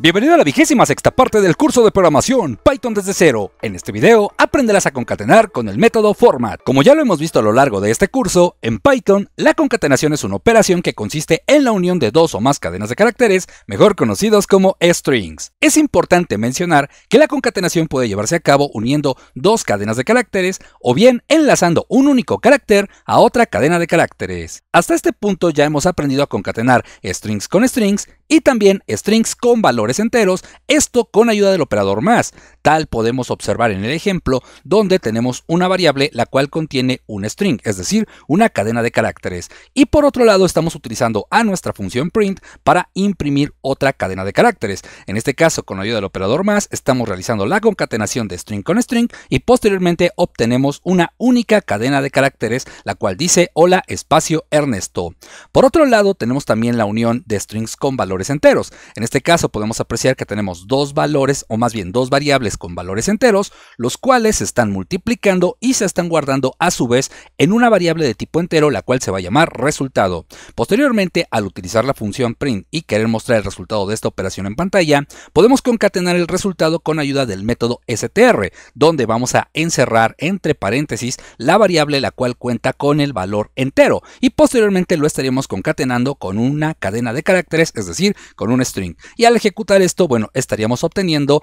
Bienvenido a la vigésima sexta parte del curso de programación Python desde cero. En este video aprenderás a concatenar con el método format. Como ya lo hemos visto a lo largo de este curso, en Python la concatenación es una operación que consiste en la unión de dos o más cadenas de caracteres, mejor conocidos como strings. Es importante mencionar que la concatenación puede llevarse a cabo uniendo dos cadenas de caracteres o bien enlazando un único carácter a otra cadena de caracteres. Hasta este punto ya hemos aprendido a concatenar strings con strings y también strings con valores enteros, esto con ayuda del operador más. Tal podemos observar en el ejemplo donde tenemos una variable la cual contiene un string, es decir, una cadena de caracteres. Y por otro lado estamos utilizando a nuestra función print para imprimir otra cadena de caracteres. En este caso, con ayuda del operador más, estamos realizando la concatenación de string con string y posteriormente obtenemos una única cadena de caracteres, la cual dice hola espacio Ernesto. Por otro lado, tenemos también la unión de strings con valores enteros. En este caso podemos apreciar que tenemos dos valores o más bien dos variables con valores enteros, los cuales se están multiplicando y se están guardando a su vez en una variable de tipo entero la cual se va a llamar resultado. Posteriormente, al utilizar la función print y querer mostrar el resultado de esta operación en pantalla, podemos concatenar el resultado con ayuda del método str, donde vamos a encerrar entre paréntesis la variable la cual cuenta con el valor entero y posteriormente lo estaríamos concatenando con una cadena de caracteres, es decir, con un string. Y al ejecutar esto, bueno, estaríamos obteniendo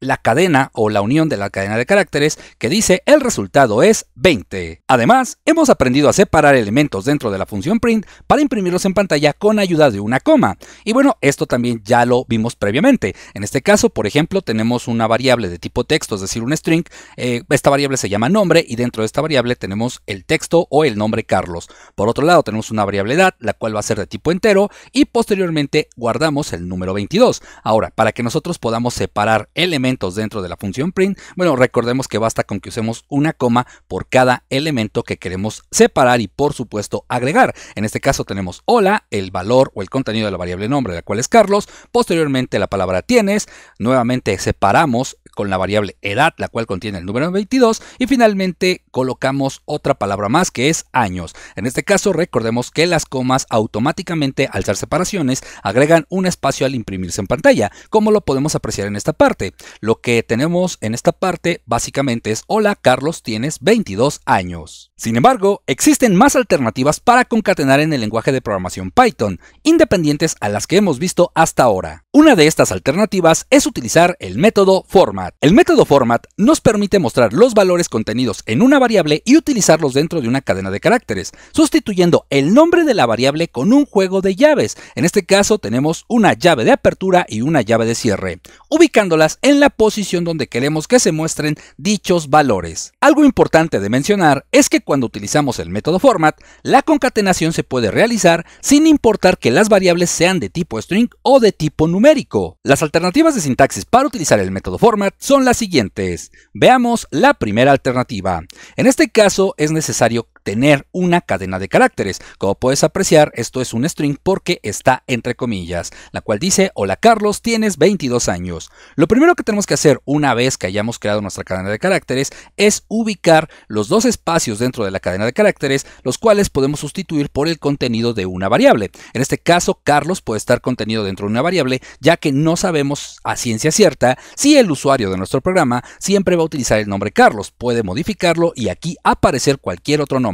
la cadena o la unión de la cadena de caracteres que dice el resultado es 20. Además, hemos aprendido a separar elementos dentro de la función print para imprimirlos en pantalla con ayuda de una coma. Y bueno, esto también ya lo vimos previamente. En este caso, por ejemplo, tenemos una variable de tipo texto, es decir, un string. Eh, esta variable se llama nombre y dentro de esta variable tenemos el texto o el nombre Carlos. Por otro lado, tenemos una variable edad, la cual va a ser de tipo entero y posteriormente guardamos el número 22. Ahora, para que nosotros podamos separar elementos dentro de la función print, bueno, recordemos que basta con que usemos una coma por cada elemento que queremos separar y por supuesto agregar. En este caso tenemos hola, el valor o el contenido de la variable nombre, la cual es Carlos, posteriormente la palabra tienes, nuevamente separamos con la variable edad, la cual contiene el número 22, y finalmente colocamos otra palabra más que es años. En este caso recordemos que las comas automáticamente al ser separaciones agregan un espacio al imprimirse en pantalla, como lo podemos apreciar en esta parte. Lo que tenemos en esta parte básicamente es hola Carlos tienes 22 años. Sin embargo, existen más alternativas para concatenar en el lenguaje de programación Python, independientes a las que hemos visto hasta ahora. Una de estas alternativas es utilizar el método forma el método format nos permite mostrar los valores contenidos en una variable y utilizarlos dentro de una cadena de caracteres, sustituyendo el nombre de la variable con un juego de llaves. En este caso tenemos una llave de apertura y una llave de cierre, ubicándolas en la posición donde queremos que se muestren dichos valores. Algo importante de mencionar es que cuando utilizamos el método format, la concatenación se puede realizar sin importar que las variables sean de tipo string o de tipo numérico. Las alternativas de sintaxis para utilizar el método format son las siguientes. Veamos la primera alternativa. En este caso es necesario tener una cadena de caracteres. Como puedes apreciar, esto es un string porque está entre comillas, la cual dice, hola Carlos, tienes 22 años. Lo primero que tenemos que hacer una vez que hayamos creado nuestra cadena de caracteres es ubicar los dos espacios dentro de la cadena de caracteres, los cuales podemos sustituir por el contenido de una variable. En este caso, Carlos puede estar contenido dentro de una variable, ya que no sabemos a ciencia cierta si el usuario de nuestro programa siempre va a utilizar el nombre Carlos. Puede modificarlo y aquí aparecer cualquier otro nombre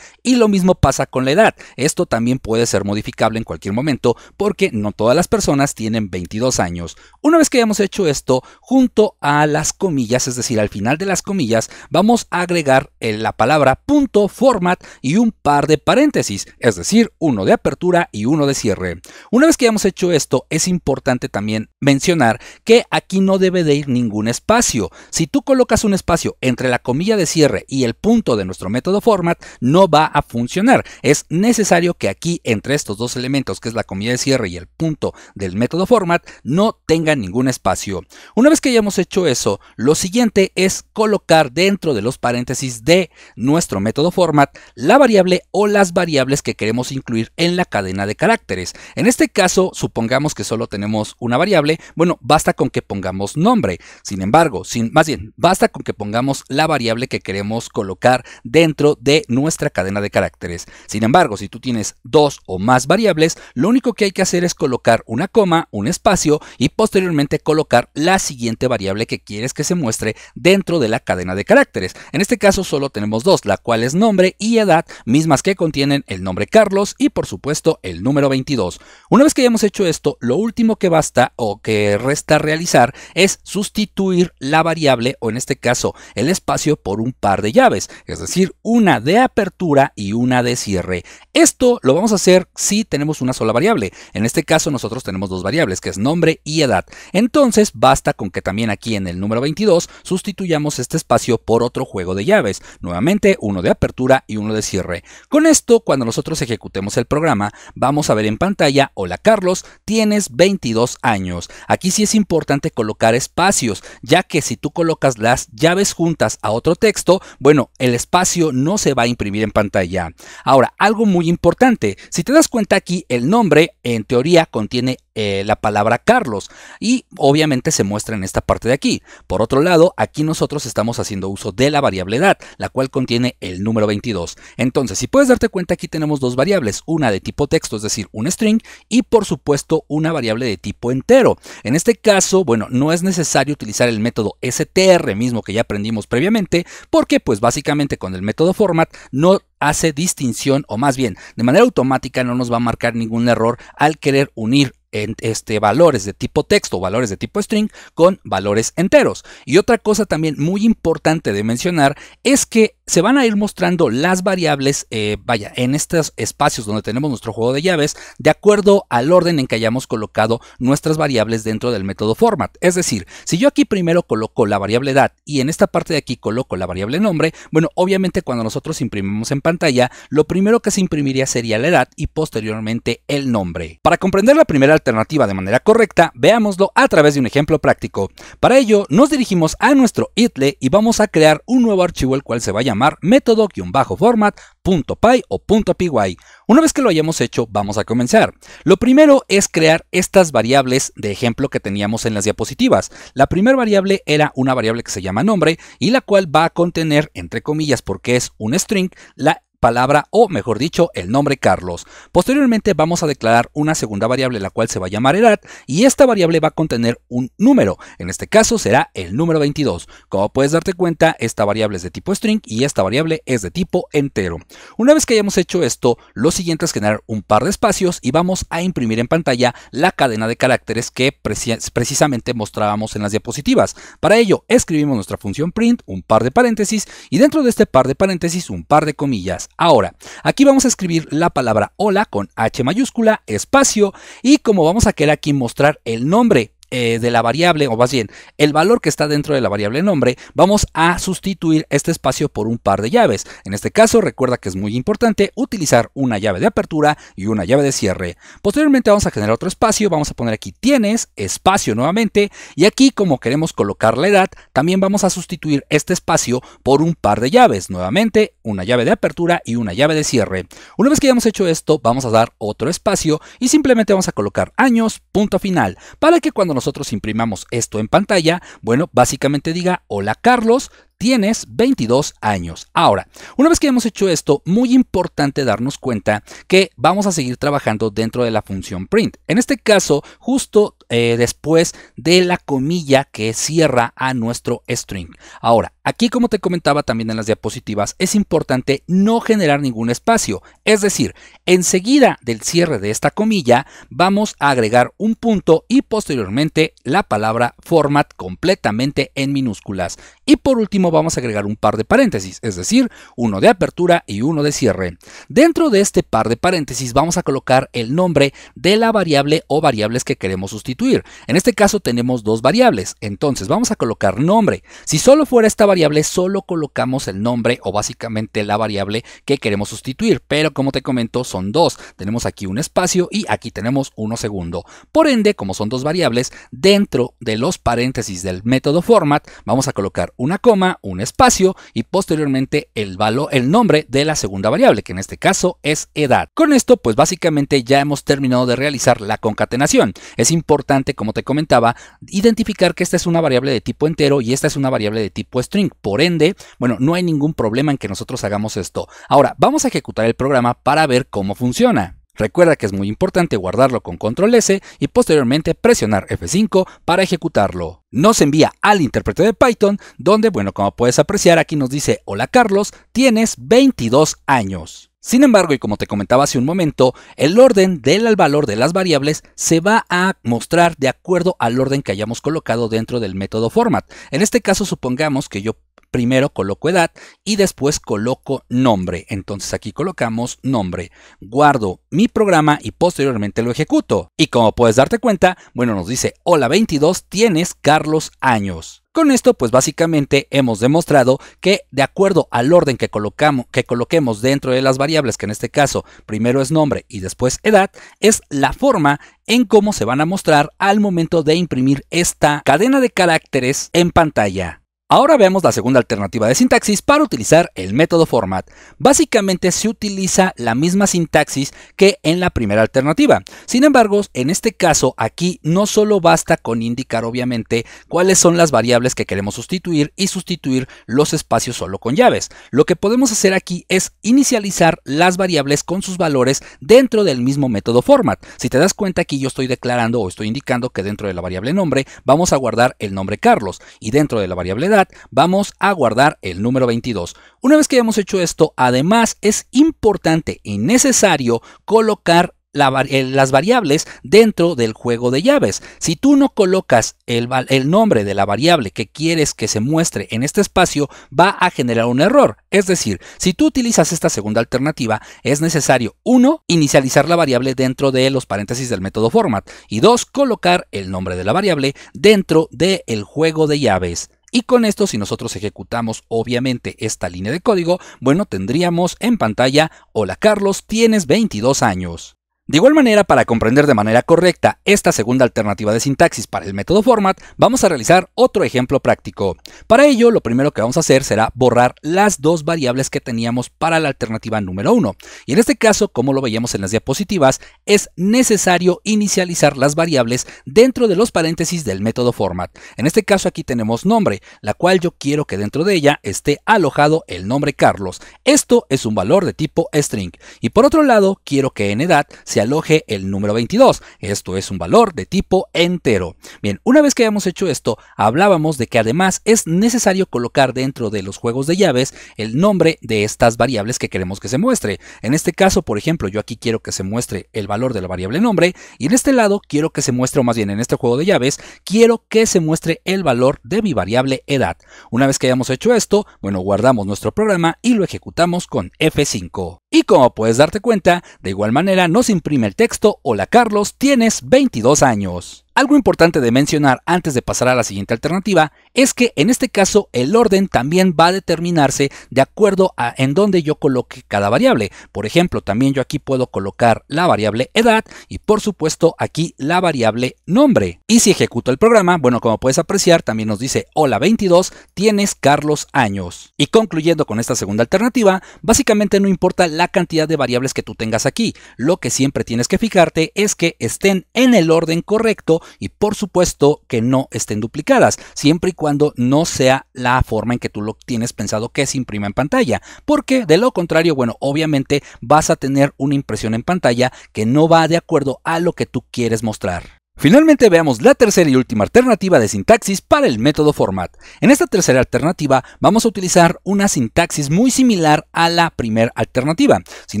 y lo mismo pasa con la edad. Esto también puede ser modificable en cualquier momento porque no todas las personas tienen 22 años. Una vez que hayamos hecho esto, junto a las comillas, es decir, al final de las comillas, vamos a agregar eh, la palabra punto format y un par de paréntesis, es decir, uno de apertura y uno de cierre. Una vez que hayamos hecho esto, es importante también mencionar que aquí no debe de ir ningún espacio. Si tú colocas un espacio entre la comilla de cierre y el punto de nuestro método format, no va a funcionar. Es necesario que aquí, entre estos dos elementos, que es la comida de cierre y el punto del método format, no tenga ningún espacio. Una vez que hayamos hecho eso, lo siguiente es colocar dentro de los paréntesis de nuestro método format la variable o las variables que queremos incluir en la cadena de caracteres. En este caso, supongamos que solo tenemos una variable, bueno, basta con que pongamos nombre. Sin embargo, sin, más bien, basta con que pongamos la variable que queremos colocar dentro de nuestro nuestra cadena de caracteres. Sin embargo, si tú tienes dos o más variables, lo único que hay que hacer es colocar una coma, un espacio y posteriormente colocar la siguiente variable que quieres que se muestre dentro de la cadena de caracteres. En este caso solo tenemos dos, la cual es nombre y edad, mismas que contienen el nombre Carlos y por supuesto el número 22. Una vez que hayamos hecho esto, lo último que basta o que resta realizar es sustituir la variable o en este caso el espacio por un par de llaves, es decir, una de AP apertura y una de cierre. Esto lo vamos a hacer si tenemos una sola variable. En este caso nosotros tenemos dos variables, que es nombre y edad. Entonces basta con que también aquí en el número 22 sustituyamos este espacio por otro juego de llaves. Nuevamente uno de apertura y uno de cierre. Con esto, cuando nosotros ejecutemos el programa, vamos a ver en pantalla, hola Carlos, tienes 22 años. Aquí sí es importante colocar espacios, ya que si tú colocas las llaves juntas a otro texto, bueno, el espacio no se va a imprimir en pantalla. Ahora, algo muy importante, si te das cuenta aquí, el nombre en teoría contiene eh, la palabra Carlos y obviamente se muestra en esta parte de aquí. Por otro lado, aquí nosotros estamos haciendo uso de la variable edad, la cual contiene el número 22. Entonces, si puedes darte cuenta, aquí tenemos dos variables, una de tipo texto, es decir, un string, y por supuesto una variable de tipo entero. En este caso, bueno, no es necesario utilizar el método str mismo que ya aprendimos previamente, porque pues básicamente con el método format no hace distinción o más bien de manera automática no nos va a marcar ningún error al querer unir en este, valores de tipo texto valores de tipo string con valores enteros. Y otra cosa también muy importante de mencionar es que se van a ir mostrando las variables, eh, vaya, en estos espacios donde tenemos nuestro juego de llaves, de acuerdo al orden en que hayamos colocado nuestras variables dentro del método format. Es decir, si yo aquí primero coloco la variable edad y en esta parte de aquí coloco la variable nombre, bueno, obviamente cuando nosotros imprimimos en pantalla, lo primero que se imprimiría sería la edad y posteriormente el nombre. Para comprender la primera alternativa de manera correcta, veámoslo a través de un ejemplo práctico. Para ello, nos dirigimos a nuestro ITLE y vamos a crear un nuevo archivo el cual se va a llamar llamar método-format.py o .py. Una vez que lo hayamos hecho, vamos a comenzar. Lo primero es crear estas variables de ejemplo que teníamos en las diapositivas. La primera variable era una variable que se llama nombre y la cual va a contener, entre comillas, porque es un string, la palabra o mejor dicho el nombre Carlos. Posteriormente vamos a declarar una segunda variable la cual se va a llamar edad y esta variable va a contener un número, en este caso será el número 22. Como puedes darte cuenta esta variable es de tipo string y esta variable es de tipo entero. Una vez que hayamos hecho esto, lo siguiente es generar un par de espacios y vamos a imprimir en pantalla la cadena de caracteres que precisamente mostrábamos en las diapositivas. Para ello escribimos nuestra función print, un par de paréntesis y dentro de este par de paréntesis un par de comillas. Ahora, aquí vamos a escribir la palabra hola con H mayúscula, espacio, y como vamos a querer aquí mostrar el nombre eh, de la variable, o más bien, el valor que está dentro de la variable nombre, vamos a sustituir este espacio por un par de llaves. En este caso, recuerda que es muy importante utilizar una llave de apertura y una llave de cierre. Posteriormente vamos a generar otro espacio, vamos a poner aquí tienes, espacio nuevamente, y aquí como queremos colocar la edad, también vamos a sustituir este espacio por un par de llaves, nuevamente una llave de apertura y una llave de cierre. Una vez que hayamos hecho esto, vamos a dar otro espacio y simplemente vamos a colocar años, punto final, para que cuando nos nosotros imprimamos esto en pantalla, bueno, básicamente diga, hola Carlos, tienes 22 años. Ahora, una vez que hemos hecho esto, muy importante darnos cuenta que vamos a seguir trabajando dentro de la función print. En este caso, justo eh, después de la comilla que cierra a nuestro string. Ahora, aquí como te comentaba también en las diapositivas, es importante no generar ningún espacio. Es decir, enseguida del cierre de esta comilla vamos a agregar un punto y posteriormente la palabra format completamente en minúsculas. Y por último vamos a agregar un par de paréntesis, es decir, uno de apertura y uno de cierre. Dentro de este par de paréntesis vamos a colocar el nombre de la variable o variables que queremos sustituir en este caso tenemos dos variables, entonces vamos a colocar nombre. Si solo fuera esta variable, solo colocamos el nombre o básicamente la variable que queremos sustituir, pero como te comento son dos, tenemos aquí un espacio y aquí tenemos uno segundo. Por ende, como son dos variables, dentro de los paréntesis del método format vamos a colocar una coma, un espacio y posteriormente el, valor, el nombre de la segunda variable, que en este caso es edad. Con esto pues básicamente ya hemos terminado de realizar la concatenación. Es importante como te comentaba, identificar que esta es una variable de tipo entero y esta es una variable de tipo string. Por ende, bueno, no hay ningún problema en que nosotros hagamos esto. Ahora, vamos a ejecutar el programa para ver cómo funciona. Recuerda que es muy importante guardarlo con control S y posteriormente presionar F5 para ejecutarlo. Nos envía al intérprete de Python, donde, bueno, como puedes apreciar, aquí nos dice, hola Carlos, tienes 22 años. Sin embargo, y como te comentaba hace un momento, el orden del valor de las variables se va a mostrar de acuerdo al orden que hayamos colocado dentro del método format. En este caso, supongamos que yo Primero coloco edad y después coloco nombre. Entonces aquí colocamos nombre. Guardo mi programa y posteriormente lo ejecuto. Y como puedes darte cuenta, bueno, nos dice, hola 22, tienes Carlos años. Con esto, pues básicamente hemos demostrado que de acuerdo al orden que, colocamos, que coloquemos dentro de las variables, que en este caso primero es nombre y después edad, es la forma en cómo se van a mostrar al momento de imprimir esta cadena de caracteres en pantalla. Ahora veamos la segunda alternativa de sintaxis para utilizar el método format. Básicamente se utiliza la misma sintaxis que en la primera alternativa. Sin embargo, en este caso aquí no solo basta con indicar obviamente cuáles son las variables que queremos sustituir y sustituir los espacios solo con llaves. Lo que podemos hacer aquí es inicializar las variables con sus valores dentro del mismo método format. Si te das cuenta aquí yo estoy declarando o estoy indicando que dentro de la variable nombre vamos a guardar el nombre Carlos y dentro de la variable edad vamos a guardar el número 22. Una vez que hayamos hecho esto, además es importante y necesario colocar eh, las variables dentro del juego de llaves. Si tú no colocas el, nombre de la variable que quieres que se muestre en este espacio, va a generar un error. Es decir, si tú utilizas esta segunda alternativa, es necesario 1. inicializar la variable dentro de los paréntesis del método format y 2. colocar el nombre de la variable dentro del el juego de llaves. Y con esto, si nosotros ejecutamos obviamente esta línea de código, bueno, tendríamos en pantalla, hola Carlos, tienes 22 años. De igual manera, para comprender de manera correcta esta segunda alternativa de sintaxis para el método format, vamos a realizar otro ejemplo práctico. Para ello, lo primero que vamos a hacer será borrar las dos variables que teníamos para la alternativa número 1. Y en este caso, como lo veíamos en las diapositivas, es necesario inicializar las variables dentro de los paréntesis del método format. En este caso aquí tenemos nombre, la cual yo quiero que dentro de ella esté alojado el nombre Carlos. Esto es un valor de tipo string. Y por otro lado, quiero que en edad sea aloje el número 22. Esto es un valor de tipo entero. Bien, una vez que hayamos hecho esto, hablábamos de que además es necesario colocar dentro de los juegos de llaves el nombre de estas variables que queremos que se muestre. En este caso, por ejemplo, yo aquí quiero que se muestre el valor de la variable nombre y en este lado quiero que se muestre, o más bien en este juego de llaves, quiero que se muestre el valor de mi variable edad. Una vez que hayamos hecho esto, bueno, guardamos nuestro programa y lo ejecutamos con F5. Y como puedes darte cuenta, de igual manera nos imprime Primer texto Hola Carlos, tienes 22 años. Algo importante de mencionar antes de pasar a la siguiente alternativa es que en este caso el orden también va a determinarse de acuerdo a en dónde yo coloque cada variable. Por ejemplo, también yo aquí puedo colocar la variable edad y por supuesto aquí la variable nombre. Y si ejecuto el programa, bueno, como puedes apreciar, también nos dice hola 22, tienes Carlos años. Y concluyendo con esta segunda alternativa, básicamente no importa la cantidad de variables que tú tengas aquí, lo que siempre tienes que fijarte es que estén en el orden correcto y por supuesto que no estén duplicadas, siempre y cuando no sea la forma en que tú lo tienes pensado que se imprima en pantalla, porque de lo contrario, bueno, obviamente vas a tener una impresión en pantalla que no va de acuerdo a lo que tú quieres mostrar. Finalmente veamos la tercera y última alternativa de sintaxis para el método format. En esta tercera alternativa vamos a utilizar una sintaxis muy similar a la primera alternativa. Sin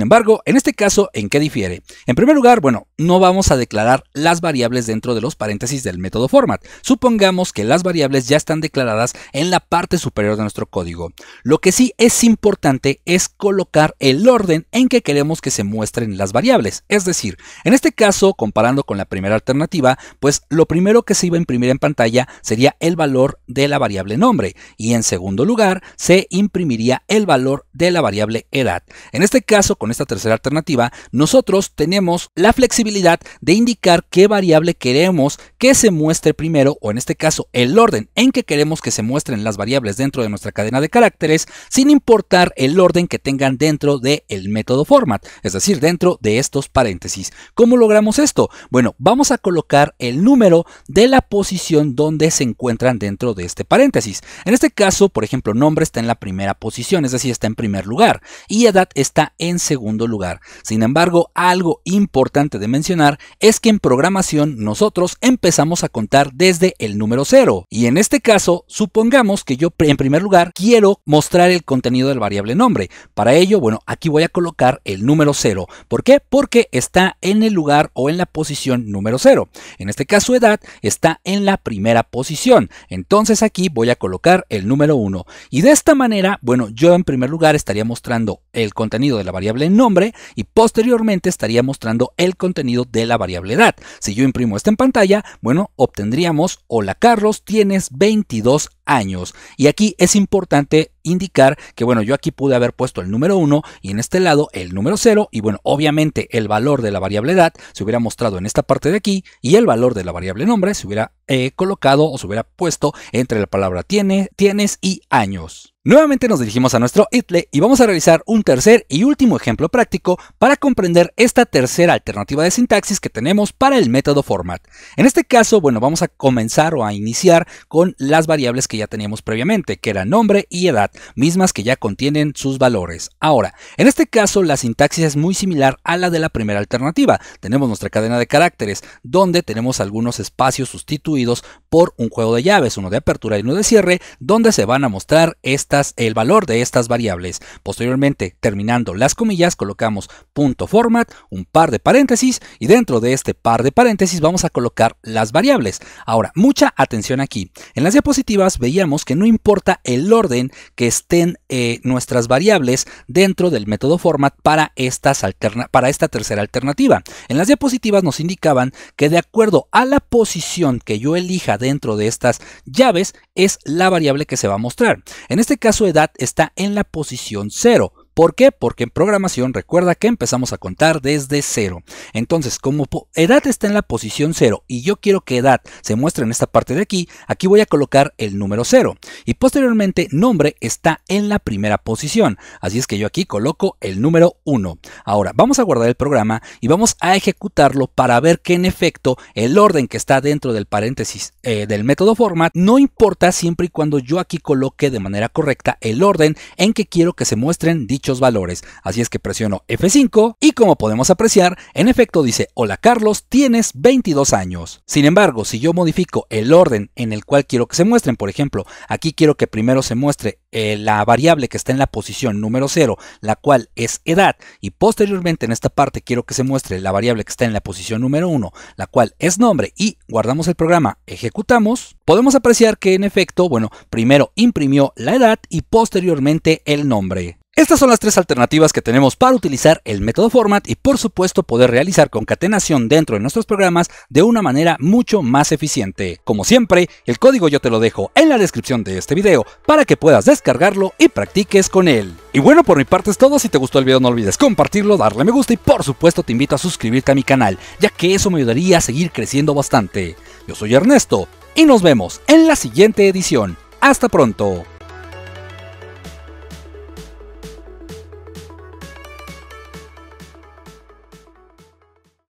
embargo, en este caso, ¿en qué difiere? En primer lugar, bueno, no vamos a declarar las variables dentro de los paréntesis del método format. Supongamos que las variables ya están declaradas en la parte superior de nuestro código. Lo que sí es importante es colocar el orden en que queremos que se muestren las variables. Es decir, en este caso, comparando con la primera alternativa, pues lo primero que se iba a imprimir en pantalla sería el valor de la variable nombre y en segundo lugar se imprimiría el valor de la variable edad. En este caso, con esta tercera alternativa, nosotros tenemos la flexibilidad de indicar qué variable queremos que se muestre primero o en este caso el orden en que queremos que se muestren las variables dentro de nuestra cadena de caracteres sin importar el orden que tengan dentro del el método format, es decir, dentro de estos paréntesis. ¿Cómo logramos esto? Bueno, vamos a colocar el número de la posición donde se encuentran dentro de este paréntesis. En este caso, por ejemplo, nombre está en la primera posición, es decir, está en primer lugar, y edad está en segundo lugar. Sin embargo, algo importante de mencionar es que en programación nosotros empezamos a contar desde el número 0. Y en este caso, supongamos que yo en primer lugar quiero mostrar el contenido del variable nombre. Para ello, bueno, aquí voy a colocar el número 0. ¿Por qué? Porque está en el lugar o en la posición número 0. En este caso, edad está en la primera posición. Entonces aquí voy a colocar el número 1. Y de esta manera, bueno, yo en primer lugar estaría mostrando el contenido de la variable nombre y posteriormente estaría mostrando el contenido de la variable edad. Si yo imprimo esto en pantalla, bueno, obtendríamos, hola Carlos, tienes 22 años. Y aquí es importante indicar que, bueno, yo aquí pude haber puesto el número 1 y en este lado el número 0 y, bueno, obviamente el valor de la variable edad se hubiera mostrado en esta parte de aquí y el valor de la variable nombre se hubiera eh, colocado o se hubiera puesto entre la palabra tiene, tienes y años. Nuevamente nos dirigimos a nuestro ITLE y vamos a realizar un tercer y último ejemplo práctico para comprender esta tercera alternativa de sintaxis que tenemos para el método format. En este caso, bueno, vamos a comenzar o a iniciar con las variables que ya teníamos previamente, que eran nombre y edad, mismas que ya contienen sus valores. Ahora, en este caso la sintaxis es muy similar a la de la primera alternativa. Tenemos nuestra cadena de caracteres, donde tenemos algunos espacios sustituidos por un juego de llaves, uno de apertura y uno de cierre, donde se van a mostrar este el valor de estas variables. Posteriormente, terminando las comillas, colocamos punto .format, un par de paréntesis y dentro de este par de paréntesis vamos a colocar las variables. Ahora, mucha atención aquí. En las diapositivas veíamos que no importa el orden que estén eh, nuestras variables dentro del método format para, estas para esta tercera alternativa. En las diapositivas nos indicaban que de acuerdo a la posición que yo elija dentro de estas llaves es la variable que se va a mostrar. En este caso edad está en la posición 0. ¿Por qué? Porque en programación recuerda que empezamos a contar desde cero. Entonces, como edad está en la posición 0 y yo quiero que edad se muestre en esta parte de aquí, aquí voy a colocar el número 0 y posteriormente nombre está en la primera posición. Así es que yo aquí coloco el número 1. Ahora, vamos a guardar el programa y vamos a ejecutarlo para ver que en efecto el orden que está dentro del paréntesis eh, del método format no importa siempre y cuando yo aquí coloque de manera correcta el orden en que quiero que se muestren dichos valores, así es que presiono F5 y como podemos apreciar, en efecto dice, hola Carlos, tienes 22 años. Sin embargo, si yo modifico el orden en el cual quiero que se muestren, por ejemplo, aquí quiero que primero se muestre eh, la variable que está en la posición número 0, la cual es edad, y posteriormente en esta parte quiero que se muestre la variable que está en la posición número 1, la cual es nombre, y guardamos el programa, ejecutamos, podemos apreciar que en efecto, bueno, primero imprimió la edad y posteriormente el nombre. Estas son las tres alternativas que tenemos para utilizar el método format y por supuesto poder realizar concatenación dentro de nuestros programas de una manera mucho más eficiente. Como siempre, el código yo te lo dejo en la descripción de este video para que puedas descargarlo y practiques con él. Y bueno, por mi parte es todo, si te gustó el video no olvides compartirlo, darle me gusta y por supuesto te invito a suscribirte a mi canal, ya que eso me ayudaría a seguir creciendo bastante. Yo soy Ernesto y nos vemos en la siguiente edición. Hasta pronto.